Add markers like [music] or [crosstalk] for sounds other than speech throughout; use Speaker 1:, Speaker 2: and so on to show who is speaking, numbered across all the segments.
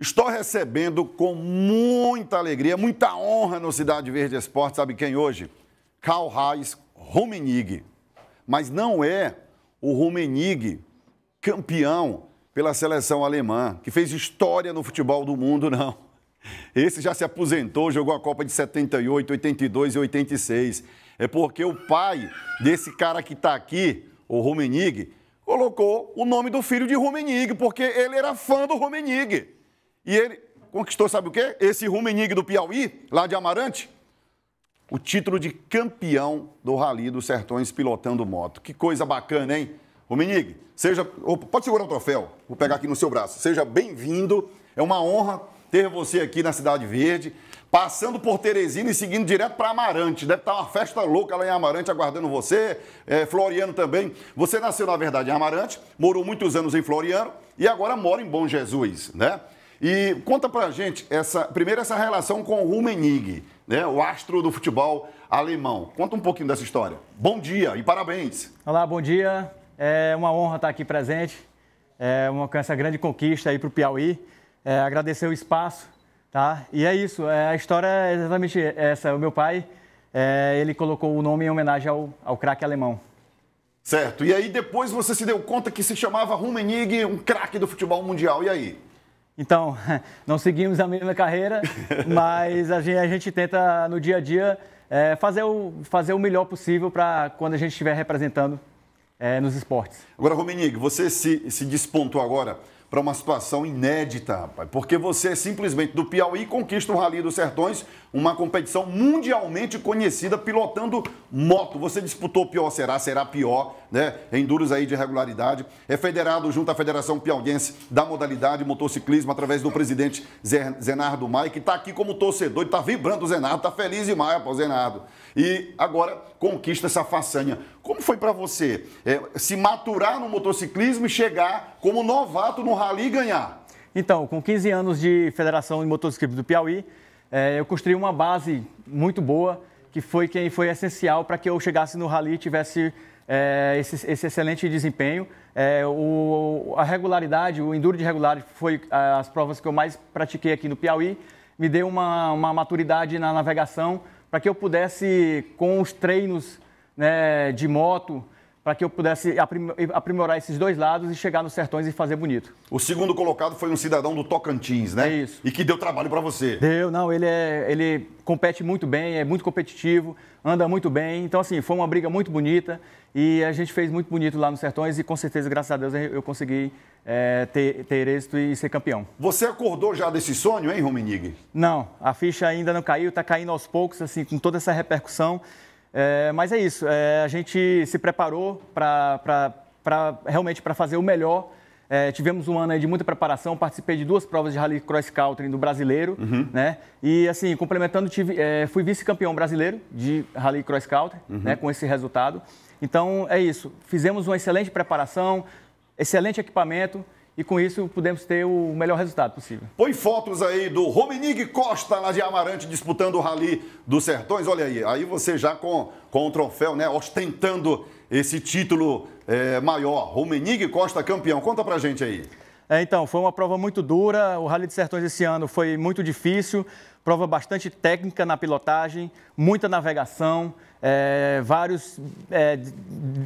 Speaker 1: Estou recebendo com muita alegria, muita honra no Cidade Verde Esporte, sabe quem hoje? Karl heinz Rumenig. Mas não é o Rumenig campeão pela seleção alemã, que fez história no futebol do mundo, não. Esse já se aposentou, jogou a Copa de 78, 82 e 86. É porque o pai desse cara que está aqui, o Rumenig, colocou o nome do filho de Rumenig, porque ele era fã do Rumenig. E ele conquistou, sabe o quê? Esse Rumenig do Piauí, lá de Amarante, o título de campeão do Rally dos Sertões pilotando moto. Que coisa bacana, hein? Rumenig, seja. pode segurar o troféu, vou pegar aqui no seu braço. Seja bem-vindo, é uma honra ter você aqui na Cidade Verde, passando por Teresina e seguindo direto para Amarante. Deve estar tá uma festa louca lá em Amarante aguardando você, é, Floriano também. Você nasceu, na verdade, em Amarante, morou muitos anos em Floriano e agora mora em Bom Jesus, né? E conta pra gente, essa, primeiro, essa relação com o Rummenigge, né, o astro do futebol alemão. Conta um pouquinho dessa história. Bom dia e parabéns. Olá, bom dia.
Speaker 2: É uma honra estar aqui presente. É uma, essa grande conquista aí para o Piauí. É, agradecer o espaço, tá? E é isso. É, a história é exatamente essa. O meu pai, é, ele colocou o nome em homenagem ao, ao craque alemão.
Speaker 1: Certo. E aí depois você se deu conta que se chamava Rummenigge, um craque do futebol mundial. E aí? Então,
Speaker 2: [laughs] não seguimos a mesma carreira, [laughs] mas a gente, a gente tenta no dia a dia é, fazer, o, fazer o melhor possível para quando a gente estiver representando
Speaker 1: é, nos esportes. Agora, Romenigo, você se, se despontou agora para uma situação inédita, rapaz, porque você simplesmente do Piauí conquista o Rally dos Sertões, uma competição mundialmente conhecida pilotando moto. Você disputou pior será, será pior, né? Enduros aí de regularidade. É federado junto à Federação Piauiense da modalidade motociclismo através do presidente Zenardo Maia, que está aqui como torcedor, está vibrando o Zenardo, está feliz demais, pô, Zenardo. E agora conquista essa façanha. Como foi para você é, se maturar no motociclismo e chegar como novato no rally ganhar? Então, com 15 anos
Speaker 2: de federação de motociclismo do Piauí, é, eu construí uma base muito boa, que foi quem foi essencial para que eu chegasse no rally e tivesse é, esse, esse, excelente desempenho. É, o, a regularidade, o enduro de regularidade, foi as provas que eu mais pratiquei aqui no Piauí, me deu uma, uma maturidade na navegação para que eu pudesse, com os treinos né, de moto, para que eu pudesse
Speaker 1: aprimorar esses dois lados e chegar nos sertões e fazer bonito. O segundo colocado foi um cidadão do Tocantins, né? É isso. E que deu trabalho para você.
Speaker 2: Deu, não, ele, é, ele compete muito bem, é muito competitivo, anda muito bem. Então, assim, foi uma briga muito bonita e a gente fez muito bonito lá nos sertões e com certeza, graças a Deus, eu consegui é, ter, ter êxito e ser campeão.
Speaker 1: Você acordou já desse sonho, hein, Romenig?
Speaker 2: Não, a ficha ainda não caiu, está caindo aos poucos, assim, com toda essa repercussão. É, mas é isso, é, a gente se preparou para realmente para fazer o melhor. É, tivemos um ano de muita preparação, participei de duas provas de Rally Cross Country do brasileiro, uhum. né? E assim, complementando, tive, é, fui vice-campeão brasileiro de Rally Cross Country, uhum. né, com esse resultado. Então é isso, fizemos uma excelente preparação, excelente equipamento e com isso pudemos ter o melhor resultado possível.
Speaker 1: Põe fotos aí do Romenig Costa lá de Amarante disputando o Rally dos Sertões. Olha aí, aí você já com, com o troféu, né? Ostentando esse título é, maior. Romenig Costa campeão. Conta pra gente aí.
Speaker 2: É, então, foi uma prova muito dura. O Rally dos Sertões esse ano foi muito difícil. Prova bastante técnica na pilotagem, muita navegação, é, vários eh,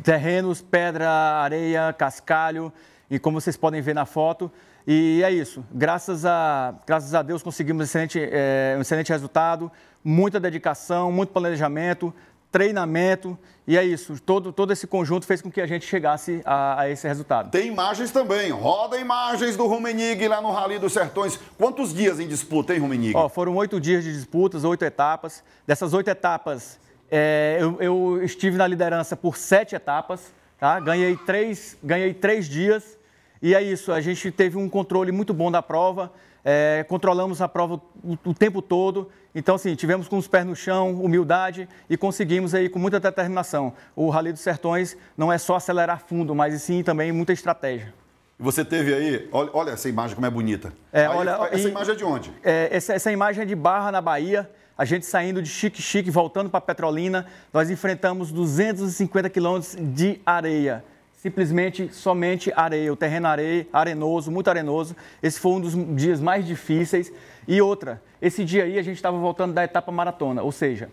Speaker 2: terrenos, pedra, areia, cascalho. E como vocês podem ver na foto, e é isso. Graças a, graças a Deus conseguimos excelente, é, um excelente resultado, muita dedicação, muito planejamento, treinamento e é isso. Todo, todo esse conjunto fez com que a gente chegasse a,
Speaker 1: a esse resultado. Tem imagens também. Roda imagens do Rumenig lá no Rally dos Sertões. Quantos dias em disputa, hein, Rumenig? Ó, foram oito dias de disputas, oito etapas. Dessas oito etapas,
Speaker 2: é, eu, eu, estive na liderança por sete etapas. Tá? Ganhei, três, ganhei três dias e é isso, a gente teve um controle muito bom da prova, é, controlamos a prova o, o, tempo todo. Então, assim, tivemos com os pés no chão, humildade e conseguimos aí com muita determinação. O Rally dos Sertões não é só acelerar fundo, mas sim também muita estratégia.
Speaker 1: Você teve aí, olha, olha essa imagem como é bonita.
Speaker 2: É, aí, olha, essa
Speaker 1: imagem é de onde?
Speaker 2: É, essa, essa imagem é de Barra, na Bahia a gente saindo de Chique-Chique, voltando para Petrolina, nós enfrentamos 250 quilômetros de areia simplesmente somente areia, o terreno areia, arenoso, muito arenoso. Esse foi um dos dias mais difíceis. E outra, esse dia aí a gente estava voltando da etapa maratona, ou seja,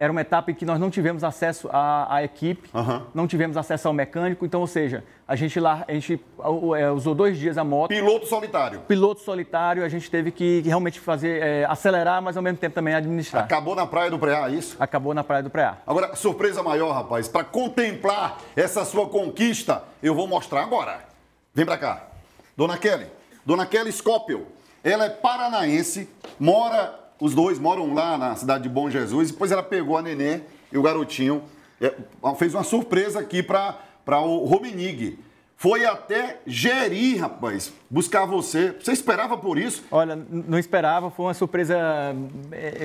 Speaker 2: era uma etapa em que nós não tivemos acesso à, à equipe, uhum. não tivemos acesso ao mecânico, então, ou seja, a gente lá, a gente é, usou dois dias a moto. Piloto solitário. Piloto solitário, a gente teve que realmente fazer, é, acelerar, mas ao mesmo tempo também administrar. Acabou na Praia do Preá, é isso? Acabou na
Speaker 1: Praia do Preá. Agora, surpresa maior, rapaz, para contemplar essa sua conquista, eu vou mostrar agora. Vem para cá. Dona Kelly, Dona Kelly Scopel, ela é paranaense, mora os dois moram lá na cidade de Bom Jesus. Depois ela pegou a Nenê e o garotinho. É, fez uma surpresa aqui para o Romenig. Foi até gerir, rapaz, buscar você. Você esperava por isso? Olha,
Speaker 2: não esperava, foi uma é, surpresa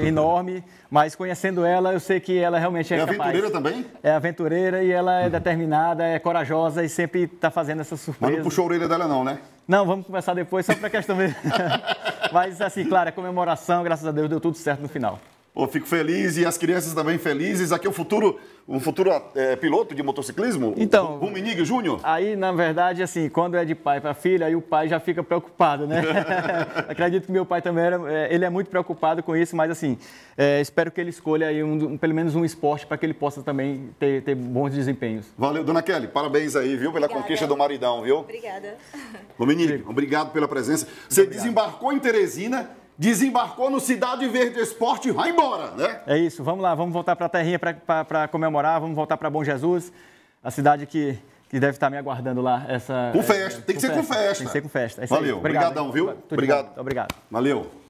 Speaker 2: enorme, mas conhecendo ela, eu sei que ela realmente é, é capaz. É aventureira também? É aventureira e ela é uhum. determinada, é corajosa e sempre está fazendo essa surpresa. Mas não puxou a
Speaker 1: orelha dela não, né?
Speaker 2: Não, vamos conversar depois, só para a questão mesmo. [laughs] Mas, assim, claro, é comemoração, graças a Deus deu tudo certo no final.
Speaker 1: Eu fico feliz e as crianças também felizes. Aqui é o futuro, um futuro é, piloto de motociclismo? Então. O Minigue Júnior? Aí,
Speaker 2: na verdade, assim, quando é de pai para filha, aí o pai já fica preocupado, né? [laughs] Acredito que meu pai também era, é, ele é muito preocupado com isso, mas assim, é, espero que ele escolha aí um, um, pelo menos um esporte para que ele possa também ter, ter, bons desempenhos.
Speaker 1: Valeu, dona Kelly. Parabéns aí, viu, pela obrigada. conquista do maridão, viu? Obrigada. Ô, obrigado pela presença. Você obrigado. desembarcou em Teresina desembarcou no Cidade Verde Esporte e vai embora, né? É isso, vamos lá, vamos voltar para a
Speaker 2: terrinha para comemorar, vamos voltar para Bom Jesus, a cidade que, que deve estar tá me aguardando lá. Essa, com festa, é, tem, que festa. ser com festa. Tem que ser com festa. É Valeu, obrigadão, viu? Obrigado. Obrigado. Valeu.